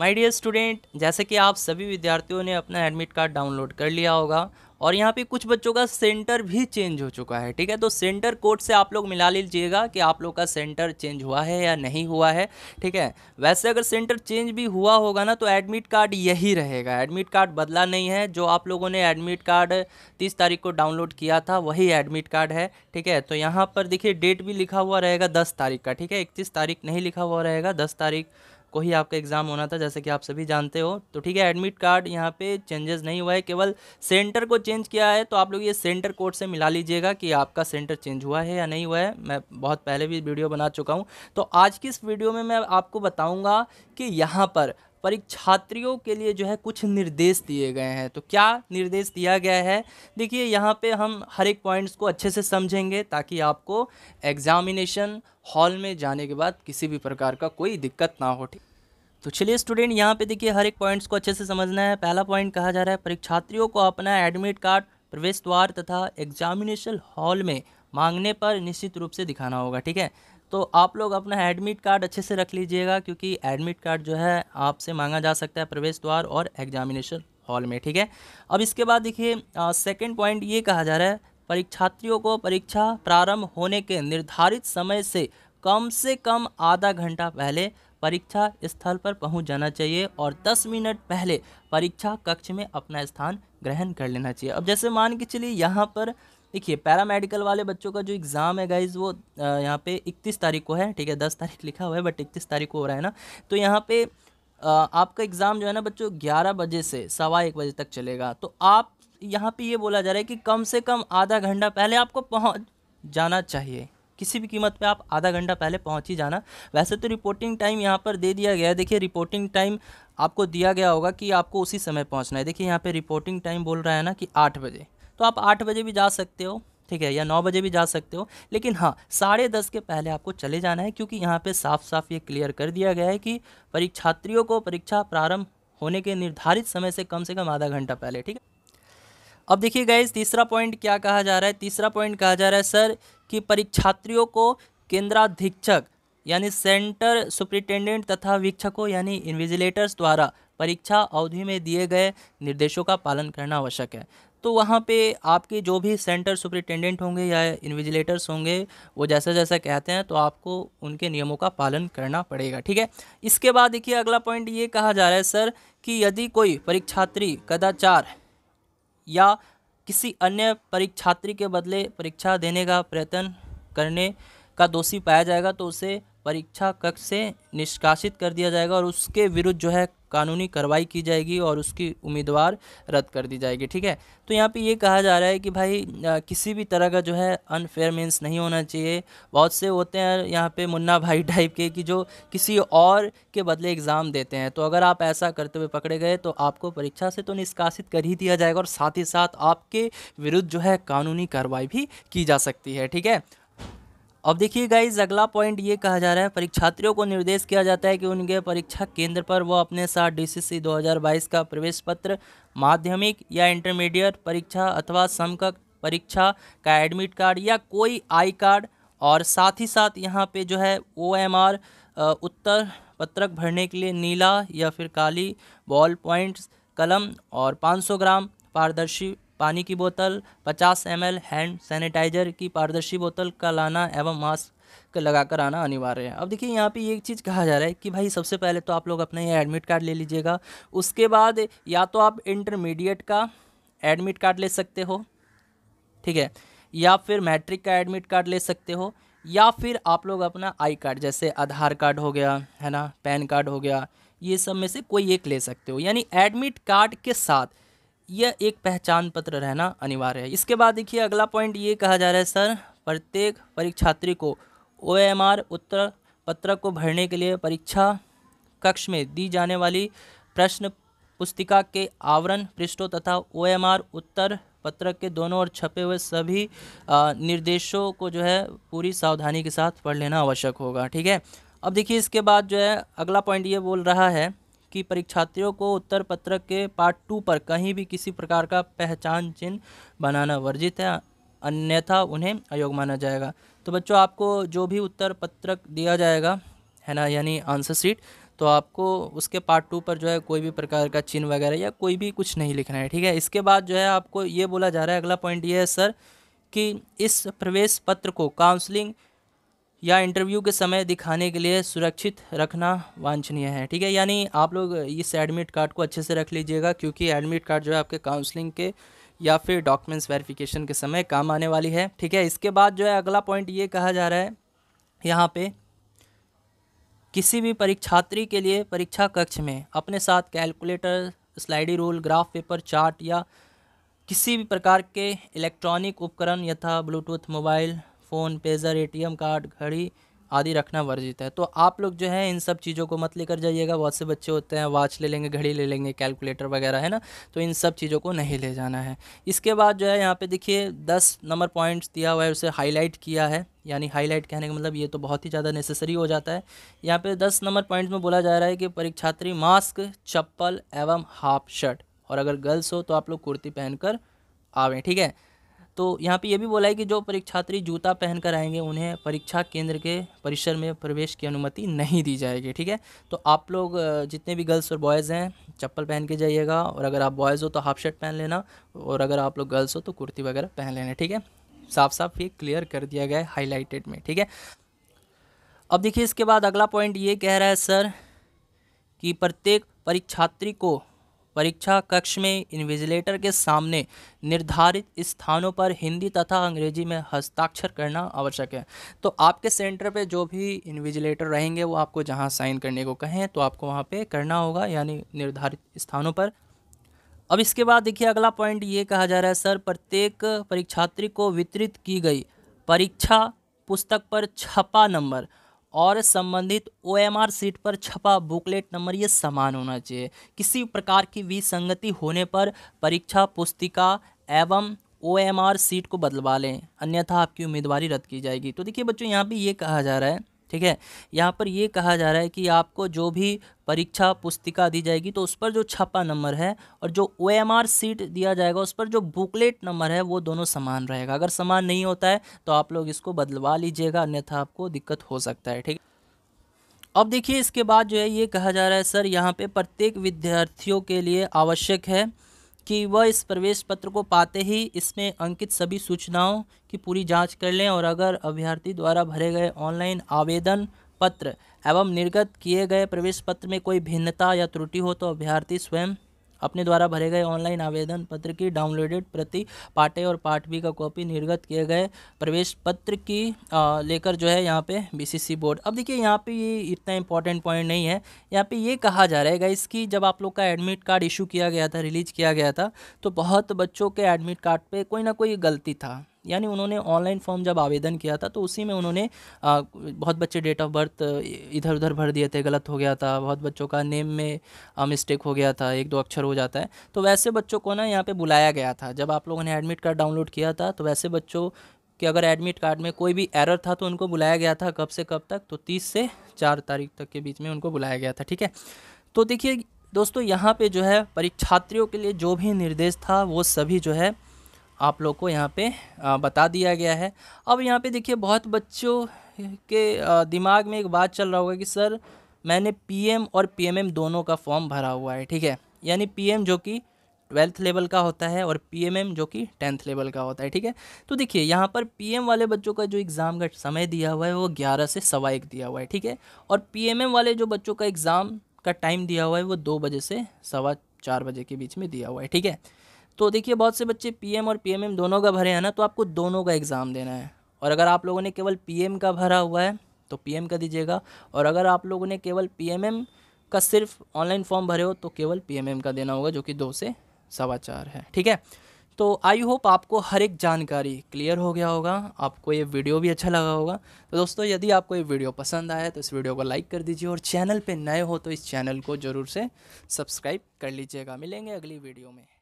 my dear student जैसे कि आप सभी विद्यार्थियों ने अपना एडमिट कार्ड डाउनलोड कर लिया होगा और यहाँ पे कुछ बच्चों का सेंटर भी चेंज हो चुका है ठीक है तो सेंटर कोड से आप लोग मिला लीजिएगा कि आप लोग का सेंटर चेंज हुआ है या नहीं हुआ है ठीक है वैसे अगर सेंटर चेंज भी हुआ होगा ना तो एडमिट कार्ड यही रहेगा एडमिट कार्ड बदला नहीं है जो आप लोगों ने एडमिट कार्ड तीस तारीख को डाउनलोड किया था वही एडमिट कार्ड है ठीक है तो यहाँ पर देखिए डेट भी लिखा हुआ रहेगा दस तारीख का ठीक है इकतीस तारीख नहीं लिखा हुआ रहेगा दस तारीख को ही आपका एग्ज़ाम होना था जैसे कि आप सभी जानते हो तो ठीक है एडमिट कार्ड यहाँ पे चेंजेस नहीं हुआ है केवल सेंटर को चेंज किया है तो आप लोग ये सेंटर कोड से मिला लीजिएगा कि आपका सेंटर चेंज हुआ है या नहीं हुआ है मैं बहुत पहले भी वीडियो बना चुका हूँ तो आज की इस वीडियो में मैं आपको बताऊँगा कि यहाँ पर परीक्षात्रियों के लिए जो है कुछ निर्देश दिए गए हैं तो क्या निर्देश दिया गया है देखिए यहाँ पे हम हर एक पॉइंट्स को अच्छे से समझेंगे ताकि आपको एग्ज़ामिनेशन हॉल में जाने के बाद किसी भी प्रकार का कोई दिक्कत ना हो ठीक तो चलिए स्टूडेंट यहाँ पे देखिए हर एक पॉइंट्स को अच्छे से समझना है पहला पॉइंट कहा जा रहा है परीक्षार्थियों को अपना एडमिट कार्ड प्रवेश द्वार तथा एग्जामिनेशन हॉल में मांगने पर निश्चित रूप से दिखाना होगा ठीक है तो आप लोग अपना एडमिट कार्ड अच्छे से रख लीजिएगा क्योंकि एडमिट कार्ड जो है आपसे मांगा जा सकता है प्रवेश द्वार और एग्जामिनेशन हॉल में ठीक है अब इसके बाद देखिए सेकेंड पॉइंट ये कहा जा रहा है परीक्षार्थियों को परीक्षा प्रारंभ होने के निर्धारित समय से कम से कम आधा घंटा पहले परीक्षा स्थल पर पहुंच जाना चाहिए और 10 मिनट पहले परीक्षा कक्ष में अपना स्थान ग्रहण कर लेना चाहिए अब जैसे मान के चलिए यहाँ पर देखिए पैरामेडिकल वाले बच्चों का जो एग्ज़ाम है गाइज वो यहाँ पे इकतीस तारीख को है ठीक है दस तारीख लिखा हुआ है बट इकतीस तारीख को हो रहा है ना तो यहाँ पे आपका एग्ज़ाम जो है ना बच्चों ग्यारह बजे से सवा एक बजे तक चलेगा तो आप यहाँ पे ये बोला जा रहा है कि कम से कम आधा घंटा पहले आपको पहुँच जाना चाहिए किसी भी कीमत पे आप आधा घंटा पहले पहुंच ही जाना वैसे तो रिपोर्टिंग टाइम यहाँ पर दे दिया गया है देखिए रिपोर्टिंग टाइम आपको दिया गया होगा कि आपको उसी समय पहुंचना है देखिए यहाँ पे रिपोर्टिंग टाइम बोल रहा है ना कि आठ बजे तो आप आठ बजे भी जा सकते हो ठीक है या नौ बजे भी जा सकते हो लेकिन हाँ साढ़े दस के पहले आपको चले जाना है क्योंकि यहाँ पे साफ साफ ये क्लियर कर दिया गया है कि परीक्षात्रियों को परीक्षा प्रारंभ होने के निर्धारित समय से कम से कम आधा घंटा पहले ठीक है अब देखिए गाइज तीसरा पॉइंट क्या कहा जा रहा है तीसरा पॉइंट कहा जा रहा है सर कि परीक्षात्रियों को केंद्राधीक्षक यानी सेंटर सुप्रिटेंडेंट तथा वीक्षकों यानी इन्विजिलेटर्स द्वारा परीक्षा अवधि में दिए गए निर्देशों का पालन करना आवश्यक है तो वहाँ पे आपके जो भी सेंटर सुपरिटेंडेंट होंगे या इन्विजिलेटर्स होंगे वो जैसा जैसा कहते हैं तो आपको उनके नियमों का पालन करना पड़ेगा ठीक है इसके बाद देखिए अगला पॉइंट ये कहा जा रहा है सर कि यदि कोई परीक्षात्री कदाचार या किसी अन्य परीक्षात्री के बदले परीक्षा देने का प्रयत्न करने का दोषी पाया जाएगा तो उसे परीक्षा कक्ष से निष्कासित कर दिया जाएगा और उसके विरुद्ध जो है कानूनी कार्रवाई की जाएगी और उसकी उम्मीदवार रद्द कर दी जाएगी ठीक है तो यहाँ पे ये कहा जा रहा है कि भाई आ, किसी भी तरह का जो है अनफेयर मीन्स नहीं होना चाहिए बहुत से होते हैं यहाँ पे मुन्ना भाई टाइप के कि जो किसी और के बदले एग्ज़ाम देते हैं तो अगर आप ऐसा करते हुए पकड़े गए तो आपको परीक्षा से तो निष्कासित कर ही दिया जाएगा और साथ ही साथ आपके विरुद्ध जो है कानूनी कार्रवाई भी की जा सकती है ठीक है अब देखिए गाइज अगला पॉइंट ये कहा जा रहा है परीक्षार्थियों को निर्देश किया जाता है कि उनके परीक्षा केंद्र पर वो अपने साथ डीसीसी 2022 का प्रवेश पत्र माध्यमिक या इंटरमीडिएट परीक्षा अथवा समकक्ष परीक्षा का एडमिट कार्ड या कोई आई कार्ड और साथ ही साथ यहाँ पे जो है ओ एम आर उत्तर पत्रक भरने के लिए नीला या फिर काली बॉल पॉइंट्स कलम और पाँच ग्राम पारदर्शी पानी की बोतल 50 एम हैंड सैनिटाइजर की पारदर्शी बोतल का लाना एवं मास्क लगाकर आना अनिवार्य है अब देखिए यहाँ पे ये एक चीज़ कहा जा रहा है कि भाई सबसे पहले तो आप लोग अपना ये एडमिट कार्ड ले लीजिएगा उसके बाद या तो आप इंटरमीडिएट का एडमिट कार्ड ले सकते हो ठीक है या फिर मैट्रिक का एडमिट कार्ड ले सकते हो या फिर आप लोग अपना आई कार्ड जैसे आधार कार्ड हो गया है ना पैन कार्ड हो गया ये सब में से कोई एक ले सकते हो यानी एडमिट कार्ड के साथ यह एक पहचान पत्र रहना अनिवार्य है इसके बाद देखिए अगला पॉइंट ये कहा जा रहा है सर प्रत्येक परीक्षार्थी को ओ एम आर उत्तर पत्र को भरने के लिए परीक्षा कक्ष में दी जाने वाली प्रश्न पुस्तिका के आवरण पृष्ठों तथा ओ एम आर उत्तर पत्र के दोनों और छपे हुए सभी निर्देशों को जो है पूरी सावधानी के साथ पढ़ लेना आवश्यक होगा ठीक है अब देखिए इसके बाद जो है अगला पॉइंट ये बोल रहा है कि परीक्षार्थियों को उत्तर पत्रक के पार्ट टू पर कहीं भी किसी प्रकार का पहचान चिन्ह बनाना वर्जित है अन्यथा उन्हें अयोग माना जाएगा तो बच्चों आपको जो भी उत्तर पत्रक दिया जाएगा है ना यानी आंसर शीट तो आपको उसके पार्ट टू पर जो है कोई भी प्रकार का चिन्ह वगैरह या कोई भी कुछ नहीं लिखना है ठीक है इसके बाद जो है आपको ये बोला जा रहा है अगला पॉइंट ये है सर कि इस प्रवेश पत्र को काउंसलिंग या इंटरव्यू के समय दिखाने के लिए सुरक्षित रखना वांछनीय है ठीक है यानी आप लोग इस एडमिट कार्ड को अच्छे से रख लीजिएगा क्योंकि एडमिट कार्ड जो है आपके काउंसलिंग के या फिर डॉक्यूमेंट्स वेरिफिकेशन के समय काम आने वाली है ठीक है इसके बाद जो है अगला पॉइंट ये कहा जा रहा है यहाँ पे किसी भी परीक्षात्री के लिए परीक्षा कक्ष में अपने साथ calculator slide rule graph paper chart या किसी भी प्रकार के इलेक्ट्रॉनिक उपकरण यथा Bluetooth mobile phone pager ATM card घड़ी आदि रखना वर्जित है तो आप लोग जो है इन सब चीज़ों को मत लेकर जाइएगा बहुत से बच्चे होते हैं वॉच ले लेंगे घड़ी ले लेंगे कैलकुलेटर वगैरह है ना तो इन सब चीज़ों को नहीं ले जाना है इसके बाद जो है यहाँ पे देखिए दस नंबर पॉइंट्स दिया हुआ है उसे हाईलाइट किया है यानी हाईलाइट कहने का मतलब ये तो बहुत ही ज़्यादा नेसेसरी हो जाता है यहाँ पर दस नंबर पॉइंट्स में बोला जा रहा है कि परीक्षात्री मास्क चप्पल एवं हाफ शर्ट और अगर गर्ल्स हो तो आप लोग कुर्ती पहनकर आवें ठीक है तो यहाँ पे ये भी बोला है कि जो परीक्षार्थी जूता पहन कर आएंगे उन्हें परीक्षा केंद्र के परिसर में प्रवेश की अनुमति नहीं दी जाएगी ठीक है तो आप लोग जितने भी गर्ल्स और बॉयज़ हैं चप्पल पहन के जाइएगा और अगर आप बॉयज़ हो तो हाफ शर्ट पहन लेना और अगर आप लोग गर्ल्स हो तो कुर्ती वगैरह पहन लेना ठीक है साफ साफ ये क्लियर कर दिया गया है हाईलाइटेड में ठीक है अब देखिए इसके बाद अगला पॉइंट ये कह रहा है सर कि प्रत्येक परीक्षार्थी को परीक्षा कक्ष में इन्विजिलेटर के सामने निर्धारित स्थानों पर हिंदी तथा अंग्रेजी में हस्ताक्षर करना आवश्यक है तो आपके सेंटर पे जो भी इन्विजिलेटर रहेंगे वो आपको जहाँ साइन करने को कहें तो आपको वहाँ पे करना होगा यानी निर्धारित स्थानों पर अब इसके बाद देखिए अगला पॉइंट ये कहा जा रहा है सर प्रत्येक परीक्षार्थी को वितरित की गई परीक्षा पुस्तक पर छपा नंबर और संबंधित ओएमआर सीट पर छपा बुकलेट नंबर ये समान होना चाहिए किसी प्रकार की विसंगति होने पर परीक्षा पुस्तिका एवं ओएमआर सीट को बदलवा लें अन्यथा आपकी उम्मीदवारी रद्द की जाएगी तो देखिए बच्चों यहाँ पे ये कहा जा रहा है ठीक है यहाँ पर ये कहा जा रहा है कि आपको जो भी परीक्षा पुस्तिका दी जाएगी तो उस पर जो छपा नंबर है और जो ओ एम आर सीट दिया जाएगा उस पर जो बुकलेट नंबर है वो दोनों समान रहेगा अगर समान नहीं होता है तो आप लोग इसको बदलवा लीजिएगा अन्यथा आपको दिक्कत हो सकता है ठीक अब देखिए इसके बाद जो है ये कहा जा रहा है सर यहाँ पर प्रत्येक विद्यार्थियों के लिए आवश्यक है कि वह इस प्रवेश पत्र को पाते ही इसमें अंकित सभी सूचनाओं की पूरी जांच कर लें और अगर अभ्यर्थी द्वारा भरे गए ऑनलाइन आवेदन पत्र एवं निर्गत किए गए प्रवेश पत्र में कोई भिन्नता या त्रुटि हो तो अभ्यर्थी स्वयं अपने द्वारा भरे गए ऑनलाइन आवेदन पत्र की डाउनलोडेड प्रति पार्ट और पार्ट बी का कॉपी निर्गत किए गए प्रवेश पत्र की लेकर जो है यहाँ पे बीसीसी बोर्ड अब देखिए यहाँ पे ये इतना इंपॉर्टेंट पॉइंट नहीं है यहाँ पे ये कहा जा रहा है गाइस कि जब आप लोग का एडमिट कार्ड इशू किया गया था रिलीज किया गया था तो बहुत बच्चों के एडमिट कार्ड पर कोई ना कोई गलती था यानी उन्होंने ऑनलाइन फॉर्म जब आवेदन किया था तो उसी में उन्होंने आ, बहुत बच्चे डेट ऑफ बर्थ इधर उधर भर दिए थे गलत हो गया था बहुत बच्चों का नेम में मिस्टेक हो गया था एक दो अक्षर हो जाता है तो वैसे बच्चों को ना यहाँ पर बुलाया गया था जब आप लोगों ने एडमिट कार्ड डाउनलोड किया था तो वैसे बच्चों कि अगर एडमिट कार्ड में कोई भी एरर था तो उनको बुलाया गया था कब से कब तक तो तीस से चार तारीख तक के बीच में उनको बुलाया गया था ठीक है तो देखिए दोस्तों यहाँ पे जो है परीक्षार्थियों के लिए जो भी निर्देश था वो सभी जो है आप लोग को यहाँ पे बता दिया गया है अब यहाँ पे देखिए बहुत बच्चों के दिमाग में एक बात चल रहा होगा कि सर मैंने पीएम और पीएमएम दोनों का फॉर्म भरा हुआ है ठीक है यानी पीएम जो कि ट्वेल्थ लेवल का होता है और पीएमएम जो कि टेंथ लेवल का होता है ठीक है तो देखिए यहाँ पर पीएम वाले बच्चों का जो एग्ज़ाम का समय दिया हुआ है वो ग्यारह से सवा एक दिया हुआ है ठीक है और पीएमएम वाले जो बच्चों का एग्ज़ाम का टाइम दिया हुआ है वो दो बजे से सवा चार बजे के बीच में दिया हुआ है ठीक है तो देखिए बहुत से बच्चे पीएम और पीएमएम दोनों का भरे हैं ना तो आपको दोनों का एग्ज़ाम देना है और अगर आप लोगों ने केवल पीएम का भरा हुआ है तो पीएम का दीजिएगा और अगर आप लोगों ने केवल पीएमएम का सिर्फ ऑनलाइन फॉर्म भरे हो तो केवल पीएमएम का देना होगा जो कि दो से सवा चार है ठीक है तो आई होप आपको हर एक जानकारी क्लियर हो गया होगा आपको ये वीडियो भी अच्छा लगा होगा तो दोस्तों यदि आपको ये वीडियो पसंद आया तो इस वीडियो को लाइक कर दीजिए और चैनल पे नए हो तो इस चैनल को ज़रूर से सब्सक्राइब कर लीजिएगा मिलेंगे अगली वीडियो में